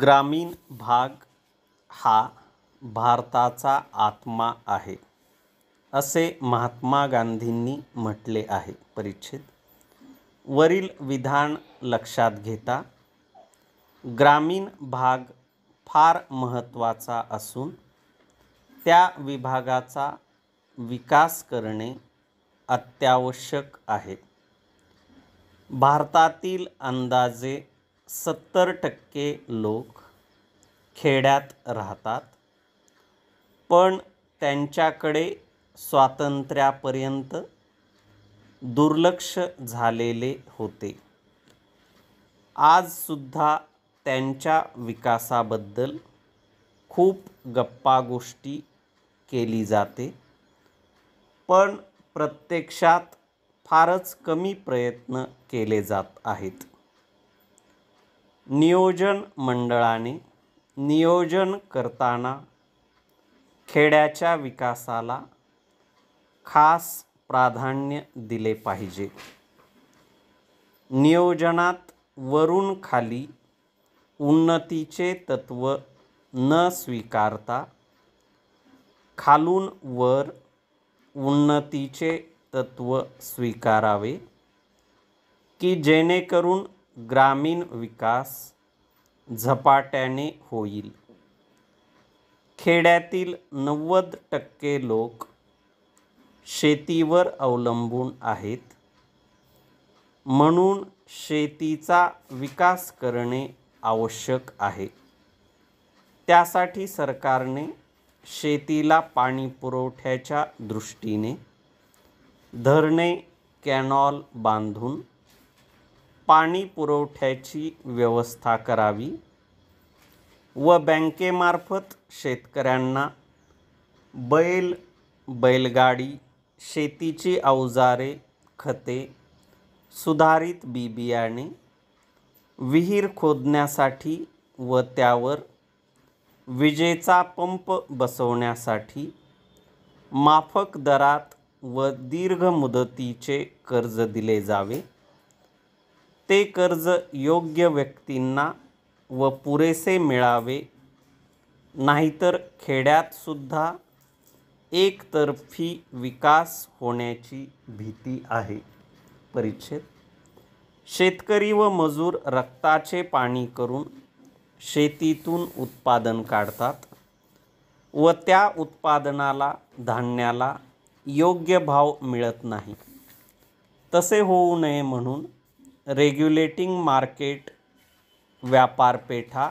ग्रामीण भाग हा भारताचा आत्मा आहे असे महात्मा गांधींनी म्हटले आहे परिच्छेद वरील विधान लक्षात घेता ग्रामीण भाग फार महत्त्वाचा असून त्या विभागाचा विकास करणे अत्यावश्यक आहे भारतातील अंदाजे सत्तर टक्के लोक खेड्यात राहतात पण त्यांच्याकडे स्वातंत्र्यापर्यंत दुर्लक्ष झालेले होते आज आजसुद्धा त्यांच्या विकासाबद्दल खूप गप्पा गोष्टी केली जाते पण प्रत्यक्षात फारच कमी प्रयत्न केले जात आहेत नियोजन मंडळाने नियोजन करताना खेड्याच्या विकासाला खास प्राधान्य दिले पाहिजे नियोजनात वरून खाली उन्नतीचे तत्व न स्वीकारता खालून वर उन्नतीचे तत्व स्वीकारावे की जेणेकरून ग्रामीण विकास झपाट्याने होईल खेड्यातील नव्वद टक्के लोक शेतीवर अवलंबून आहेत म्हणून शेतीचा विकास करणे आवश्यक आहे त्यासाठी सरकारने शेतीला पाणी पुरवठ्याच्या दृष्टीने धरणे कॅनॉल बांधून पाणी पुरवठ्याची व्यवस्था करावी व बँकेमार्फत शेतकऱ्यांना बैल बैलगाडी शेतीची अवजारे खते सुधारित बी बियाणे विहीर खोदण्यासाठी व त्यावर विजेचा पंप बसवण्यासाठी माफक दरात व दीर्घ मुदतीचे कर्ज दिले जावे ते कर्ज योग्य व्यक्तींना व पुरेसे मिळावे नाहीतर खेड्यातसुद्धा एकतर्फी विकास होण्याची भीती आहे परिच्छेद शेतकरी व मजूर रक्ताचे पाणी करून शेतीतून उत्पादन काढतात व त्या उत्पादनाला धान्याला योग्य भाव मिळत नाही तसे होऊ नये म्हणून रेग्युलेटिंग मार्केट व्यापारपेठा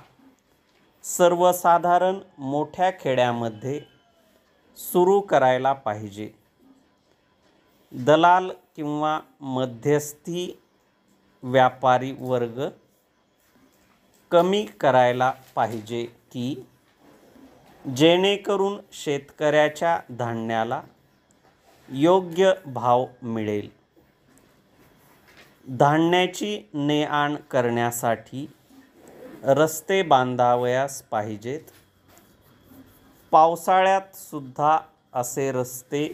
सर्वसाधारण मोठ्या खेड्यामध्ये सुरू करायला पाहिजे दलाल किंवा मध्यस्थी व्यापारी वर्ग कमी करायला पाहिजे की जेणेकरून शेतकऱ्याच्या धान्याला योग्य भाव मिळेल धान्याची ने आण करण्यासाठी रस्ते बांधावयास पाहिजेत पावसाळ्यात सुद्धा असे रस्ते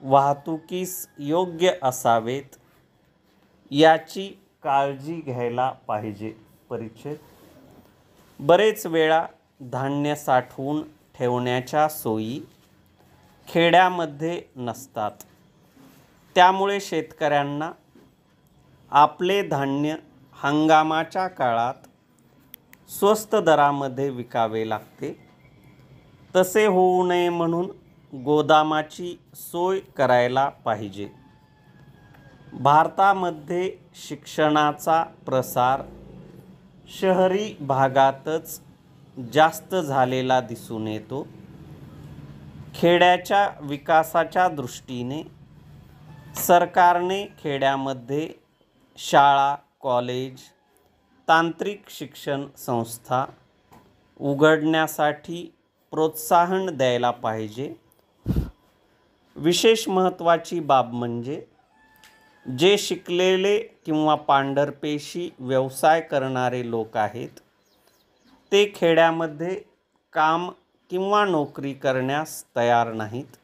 वाहतुकीस योग्य असावेत याची काळजी घ्यायला पाहिजे परिच्छेद बरेच वेळा धान्य साठवून ठेवण्याच्या सोयी खेड्यामध्ये नसतात त्यामुळे शेतकऱ्यांना आपले धान्य हंगामाच्या काळात स्वस्त दरामध्ये विकावे लागते तसे होऊ नये म्हणून गोदामाची सोय करायला पाहिजे भारतामध्ये शिक्षणाचा प्रसार शहरी भागातच जास्त झालेला दिसून येतो खेड्याच्या विकासाच्या दृष्टीने सरकारने खेड्यामध्ये शाळा कॉलेज तांत्रिक शिक्षण संस्था उघडण्यासाठी प्रोत्साहन द्यायला पाहिजे विशेष महत्त्वाची बाब म्हणजे जे शिकलेले किंवा पांढरपेशी व्यवसाय करणारे लोक आहेत ते खेड्यामध्ये काम किंवा नोकरी करण्यास तयार नाहीत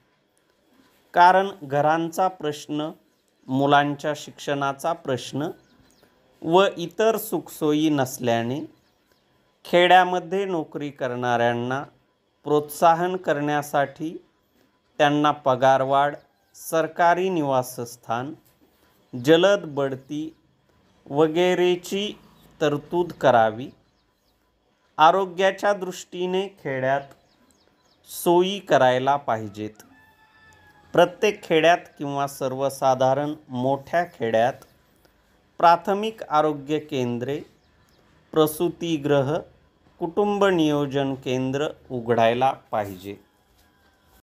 कारण घरांचा प्रश्न मुलांच्या शिक्षणाचा प्रश्न व इतर सुखसोयी नसल्याने खेड्यामध्ये नोकरी करणाऱ्यांना प्रोत्साहन करण्यासाठी त्यांना पगारवाढ सरकारी निवासस्थान जलद बढती वगैरेची तरतूद करावी आरोग्याच्या दृष्टीने खेड्यात सोयी करायला पाहिजेत प्रत्येक खेड्यात किंवा सर्वसाधारण मोठ्या खेड्यात प्राथमिक आरोग्य केंद्रे प्रसूतीगृह कुटुंब नियोजन केंद्र उघडायला पाहिजे